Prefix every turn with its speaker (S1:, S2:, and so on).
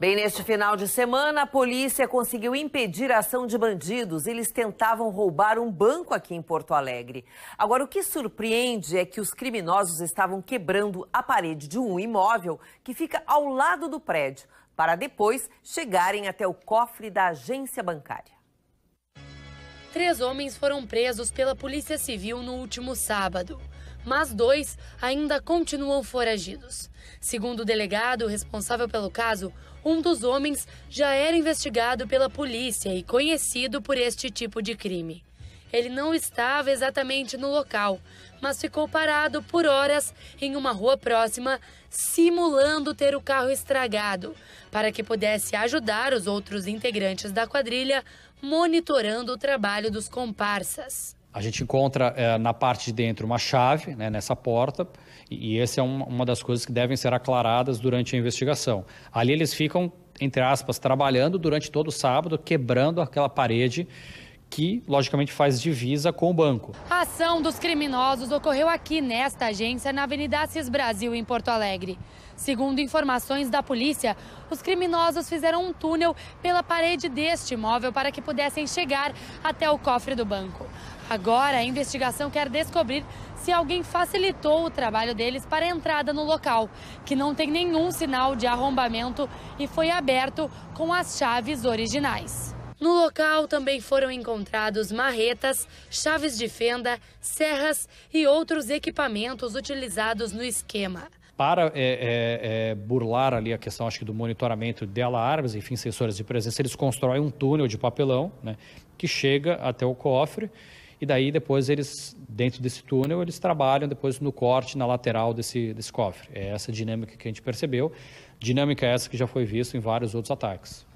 S1: Bem, neste final de semana, a polícia conseguiu impedir a ação de bandidos. Eles tentavam roubar um banco aqui em Porto Alegre. Agora, o que surpreende é que os criminosos estavam quebrando a parede de um imóvel que fica ao lado do prédio, para depois chegarem até o cofre da agência bancária.
S2: Três homens foram presos pela Polícia Civil no último sábado, mas dois ainda continuam foragidos. Segundo o delegado responsável pelo caso, um dos homens já era investigado pela polícia e conhecido por este tipo de crime. Ele não estava exatamente no local, mas ficou parado por horas em uma rua próxima, simulando ter o carro estragado, para que pudesse ajudar os outros integrantes da quadrilha monitorando o trabalho dos comparsas.
S3: A gente encontra é, na parte de dentro uma chave né, nessa porta, e, e essa é um, uma das coisas que devem ser aclaradas durante a investigação. Ali eles ficam, entre aspas, trabalhando durante todo o sábado, quebrando aquela parede que logicamente faz divisa com o banco.
S2: A ação dos criminosos ocorreu aqui nesta agência, na Avenida Assis Brasil, em Porto Alegre. Segundo informações da polícia, os criminosos fizeram um túnel pela parede deste imóvel para que pudessem chegar até o cofre do banco. Agora, a investigação quer descobrir se alguém facilitou o trabalho deles para a entrada no local, que não tem nenhum sinal de arrombamento e foi aberto com as chaves originais. No local também foram encontrados marretas, chaves de fenda, serras e outros equipamentos utilizados no esquema
S3: para é, é, é, burlar ali a questão, acho que do monitoramento de alarmes, enfim, sensores de presença, eles constroem um túnel de papelão, né, que chega até o cofre e daí depois eles, dentro desse túnel, eles trabalham depois no corte, na lateral desse, desse cofre. É essa dinâmica que a gente percebeu, dinâmica essa que já foi vista em vários outros ataques.